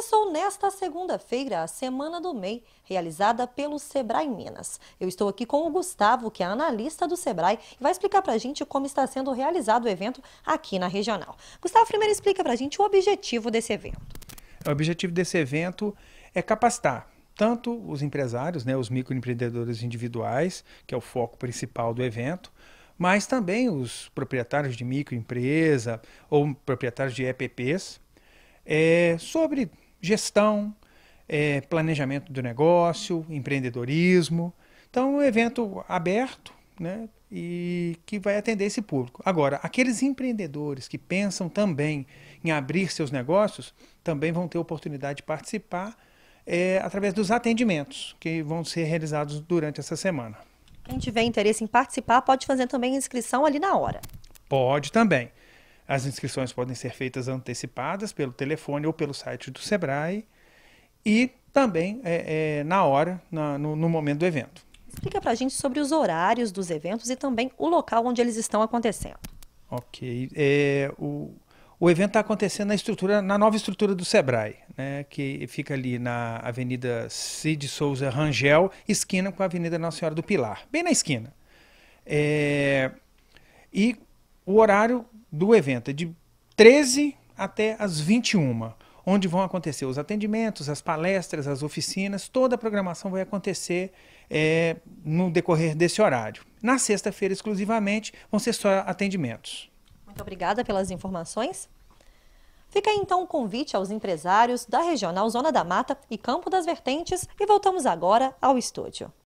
Começou nesta segunda-feira a Semana do MEI, realizada pelo Sebrae Minas. Eu estou aqui com o Gustavo, que é analista do Sebrae, e vai explicar para a gente como está sendo realizado o evento aqui na regional. Gustavo, primeiro explica para a gente o objetivo desse evento. O objetivo desse evento é capacitar tanto os empresários, né, os microempreendedores individuais, que é o foco principal do evento, mas também os proprietários de microempresa ou proprietários de EPPs, é, sobre gestão, é, planejamento do negócio, empreendedorismo. Então, é um evento aberto né, e que vai atender esse público. Agora, aqueles empreendedores que pensam também em abrir seus negócios também vão ter oportunidade de participar é, através dos atendimentos que vão ser realizados durante essa semana. Quem tiver interesse em participar pode fazer também inscrição ali na hora. Pode também. As inscrições podem ser feitas antecipadas pelo telefone ou pelo site do Sebrae e também é, é, na hora, na, no, no momento do evento. Explica para a gente sobre os horários dos eventos e também o local onde eles estão acontecendo. Ok. É, o, o evento está acontecendo na estrutura, na nova estrutura do Sebrae, né, que fica ali na Avenida Cid Souza Rangel, esquina com a Avenida Nossa Senhora do Pilar, bem na esquina. É, e o horário do evento, é de 13 até as 21, onde vão acontecer os atendimentos, as palestras, as oficinas, toda a programação vai acontecer é, no decorrer desse horário. Na sexta-feira, exclusivamente, vão ser só atendimentos. Muito obrigada pelas informações. Fica aí, então o convite aos empresários da Regional Zona da Mata e Campo das Vertentes e voltamos agora ao estúdio.